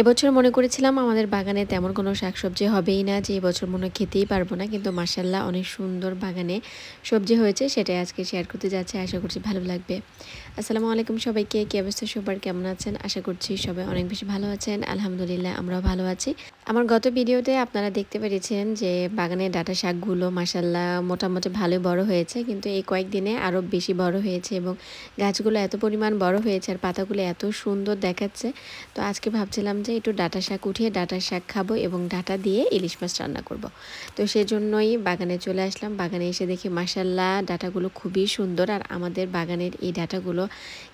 এবছর মনে করেছিলাম আমাদের বাগানে তেমন কোনো শাকসবজি হবেই না যে এবছর মনে খেতেই পারবো না কিন্তু মার্শাল্লাহ অনেক সুন্দর বাগানে সবজি হয়েছে সেটাই আজকে শেয়ার করতে যাচ্ছে আশা করছি ভালো লাগবে আসসালামু আলাইকুম সবাইকে কী অবস্থা সবার কেমন আছেন আশা করছি সবাই অনেক বেশি ভালো আছেন আলহামদুলিল্লাহ আমরাও ভালো আছি আমার গত ভিডিওতে আপনারা দেখতে পেরেছেন যে বাগানের ডাটা শাকগুলো মাসাল্লাহ মোটামুটি ভালো বড় হয়েছে কিন্তু এই কয়েকদিনে আরও বেশি বড় হয়েছে এবং গাছগুলো এত পরিমাণ বড় হয়েছে আর পাতাগুলো এত সুন্দর দেখাচ্ছে তো আজকে ভাবছিলাম যে একটু ডাটা শাক উঠিয়ে ডাটা শাক খাবো এবং ডাটা দিয়ে ইলিশ মাছ রান্না করব। তো সেজন্যই বাগানে চলে আসলাম বাগানে এসে দেখি মাসাল্লাহ ডাটাগুলো খুবই সুন্দর আর আমাদের বাগানের এই ডাটাগুলো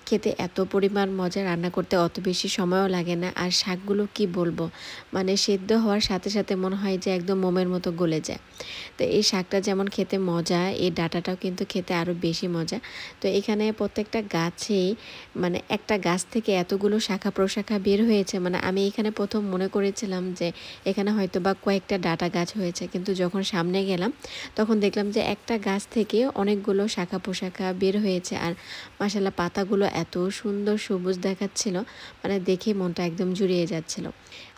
খেতে এত পরিমাণ মজা রান্না করতে অত বেশি সময়ও লাগে না আর শাকগুলো কি বলবো মানে সে সেদ্ধ হওয়ার সাথে সাথে মনে হয় যে একদম মোমের মতো গলে যায় তো এই শাকটা যেমন খেতে মজা এই ডাটাটাও কিন্তু খেতে আরও বেশি মজা তো এখানে প্রত্যেকটা গাছেই মানে একটা গাছ থেকে এতগুলো শাখা প্রশাখা বের হয়েছে মানে আমি এখানে প্রথম মনে করেছিলাম যে এখানে হয়তো বা কয়েকটা ডাটা গাছ হয়েছে কিন্তু যখন সামনে গেলাম তখন দেখলাম যে একটা গাছ থেকে অনেকগুলো শাখা পোশাখা বের হয়েছে আর মাসাল্লা পাতাগুলো এত সুন্দর সবুজ দেখাচ্ছিল মানে দেখে মনটা একদম জুড়িয়ে যাচ্ছিল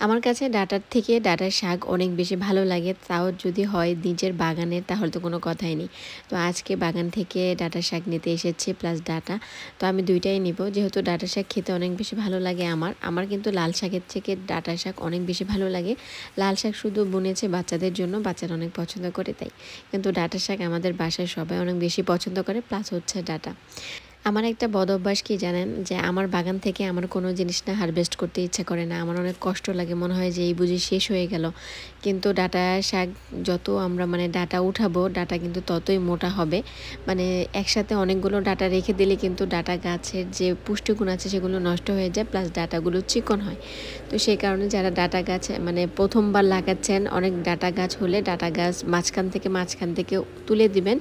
আমার কাছে ডাটার থেকে থেকে ডাটার শাক অনেক বেশি ভালো লাগে তাও যদি হয় নিজের বাগানের তাহলে তো কোনো কথাই নেই তো আজকে বাগান থেকে ডাটা শাক নিতে এসেছে প্লাস ডাটা তো আমি দুইটাই নিব যেহেতু ডাটা শাক খেতে অনেক বেশি ভালো লাগে আমার আমার কিন্তু লাল শাকের থেকে ডাটা শাক অনেক বেশি ভালো লাগে লাল শাক শুধু বুনেছে বাচ্চাদের জন্য বাচ্চারা অনেক পছন্দ করে তাই কিন্তু ডাটা শাক আমাদের বাসায় সবাই অনেক বেশি পছন্দ করে প্লাস হচ্ছে ডাটা আমার একটা বদ অভ্যাস কি জানেন যে আমার বাগান থেকে আমার কোনো জিনিস না হারভেস্ট করতে ইচ্ছা করে না আমার অনেক কষ্ট লাগে মনে হয় যে এই বুঝি শেষ হয়ে গেল কিন্তু ডাটা শাক যত আমরা মানে ডাটা উঠাবো ডাটা কিন্তু ততই মোটা হবে মানে একসাথে অনেকগুলো ডাটা রেখে দিলে কিন্তু ডাটা গাছের যে পুষ্টিগুণ আছে সেগুলো নষ্ট হয়ে যায় প্লাস ডাটাগুলো চিকন হয় তো সেই কারণে যারা ডাটা গাছ মানে প্রথমবার লাগাচ্ছেন অনেক ডাটা গাছ হলে ডাটা গাছ মাঝখান থেকে মাঝখান থেকে তুলে দিবেন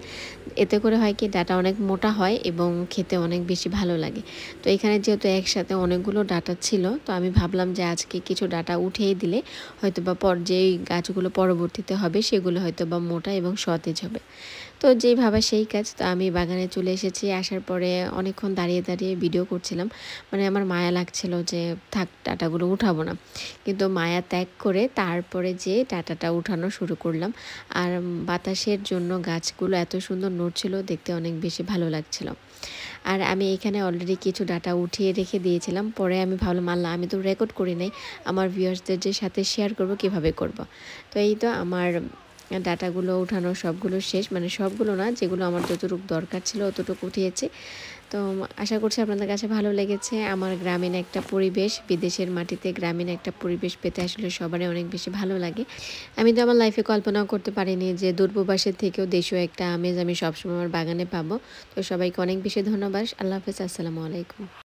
এতে করে হয় কি ডাটা অনেক মোটা হয় এবং খেতে খেতে অনেক বেশি ভালো লাগে তো এখানে যেহেতু একসাথে অনেকগুলো ডাটা ছিল তো আমি ভাবলাম যে আজকে কিছু ডাটা উঠিয়ে দিলে হয়তো বা পর যেই গাছগুলো পরবর্তীতে হবে সেগুলো হয়তো বা মোটা এবং সতেজ হবে তো যেই ভাবা সেই কাজ তো আমি বাগানে চলে এসেছি আসার পরে অনেকক্ষণ দাঁড়িয়ে দাঁড়িয়ে ভিডিও করছিলাম মানে আমার মায়া লাগছিল যে থাক ডাটাগুলো উঠাবো না কিন্তু মায়া ত্যাগ করে তারপরে যে ডাটাটা উঠানো শুরু করলাম আর বাতাসের জন্য গাছগুলো এত সুন্দর নড়ছিল দেখতে অনেক বেশি ভালো লাগছিল আর আমি এখানে অলরেডি কিছু ডাটা উঠিয়ে রেখে দিয়েছিলাম পরে আমি ভাবলাম আল্লাহ আমি তো রেকর্ড করি নাই আমার ভিউয়ার্সদের যে সাথে শেয়ার করব কিভাবে করব। তো এই তো আমার ডাটাগুলো উঠানো সবগুলো শেষ মানে সবগুলো না যেগুলো আমার যতটুকু দরকার ছিল অতটুকু উঠিয়েছে তো আশা করছি আপনাদের কাছে ভালো লেগেছে আমার গ্রামীণ একটা পরিবেশ বিদেশের মাটিতে গ্রামীণ একটা পরিবেশ পেতে আসলে সবারই অনেক বেশি ভালো লাগে আমি তো আমার লাইফে কল্পনাও করতে পারিনি যে দূর্ববাসের থেকেও দেশীয় একটা আমেজ আমি সবসময় আমার বাগানে পাবো তো সবাইকে অনেক বেশি ধন্যবাদ আল্লাহ হাফেজ আসসালামু আলাইকুম